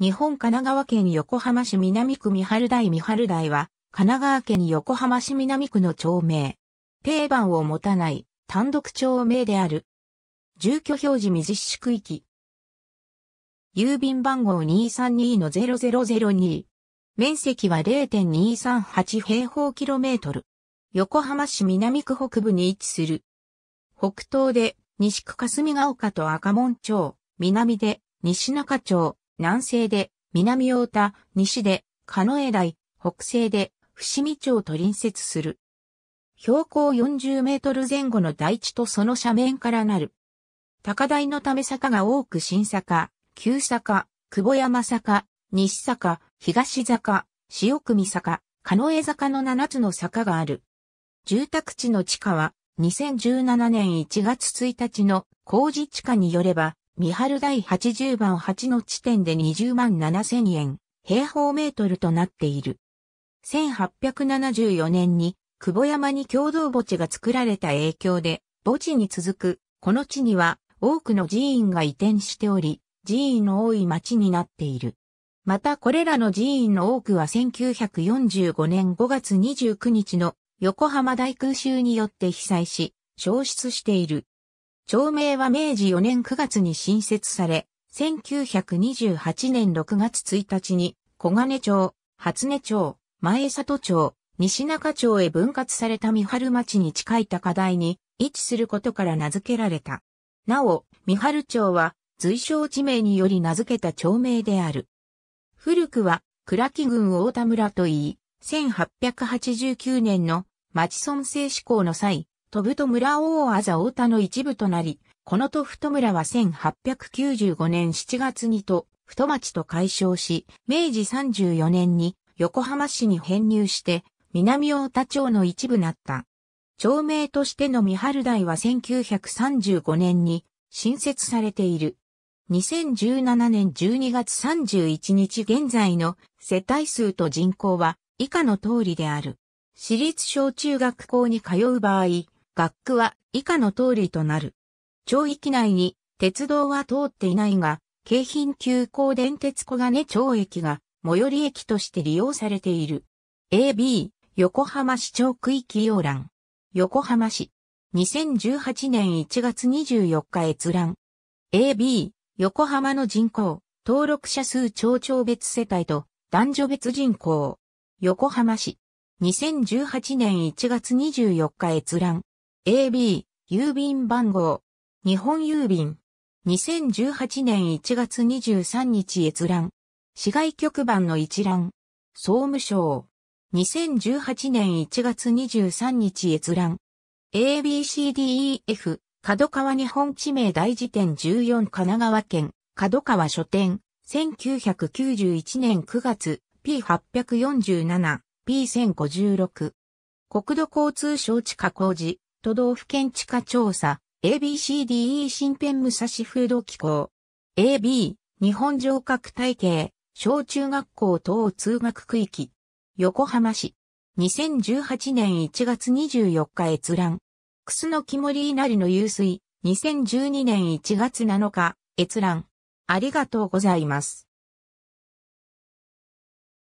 日本神奈川県横浜市南区三春台三春台は、神奈川県横浜市南区の町名。定番を持たない単独町名である。住居表示未実施区域。郵便番号232-0002。面積は0.238平方キロメートル。横浜市南区北部に位置する。北東で西区霞ヶ丘と赤門町、南で西中町。南西で、南太田、西で、鹿江台、北西で、伏見町と隣接する。標高40メートル前後の大地とその斜面からなる。高台のため坂が多く新坂、旧坂、久保山坂、西坂、東坂、潮組坂、鹿江坂の7つの坂がある。住宅地の地下は2017年1月1日の工事地下によれば三春第80番8の地点で20万7千円、平方メートルとなっている。1874年に、久保山に共同墓地が作られた影響で、墓地に続く、この地には多くの寺院が移転しており、寺院の多い町になっている。またこれらの寺院の多くは1945年5月29日の横浜大空襲によって被災し、消失している。町名は明治4年9月に新設され、1928年6月1日に小金町、初根町、前里町、西中町へ分割された三春町に近い高台に位置することから名付けられた。なお、三春町は随称地名により名付けた町名である。古くは、倉木郡大田村といい、1889年の町村制施行の際、飛ぶと村大あざ大田の一部となり、このと太村は1895年7月にと太町と解消し、明治34年に横浜市に編入して、南大田町の一部なった。町名としての三春台は1935年に新設されている。2017年12月31日現在の世帯数と人口は以下の通りである。私立小中学校に通う場合、学区は以下の通りとなる。町域内に鉄道は通っていないが、京浜急行電鉄小金町駅が最寄り駅として利用されている。AB、横浜市町区域要覧。横浜市。2018年1月24日閲覧。AB、横浜の人口、登録者数町長別世帯と男女別人口。横浜市。2018年1月24日閲覧。AB、郵便番号。日本郵便。2018年1月23日閲覧。市外局番の一覧。総務省。2018年1月23日閲覧。ABCDEF、角川日本地名大辞典14神奈川県、角川書店、1991年9月、P847、P1056。国土交通省地下工事、都道府県地下調査、ABCDE 新編武蔵風土機構。AB、日本城郭体系、小中学校等通学区域。横浜市。2018年1月24日閲覧。楠木森稲荷の湧水。2012年1月7日閲覧。ありがとうございます。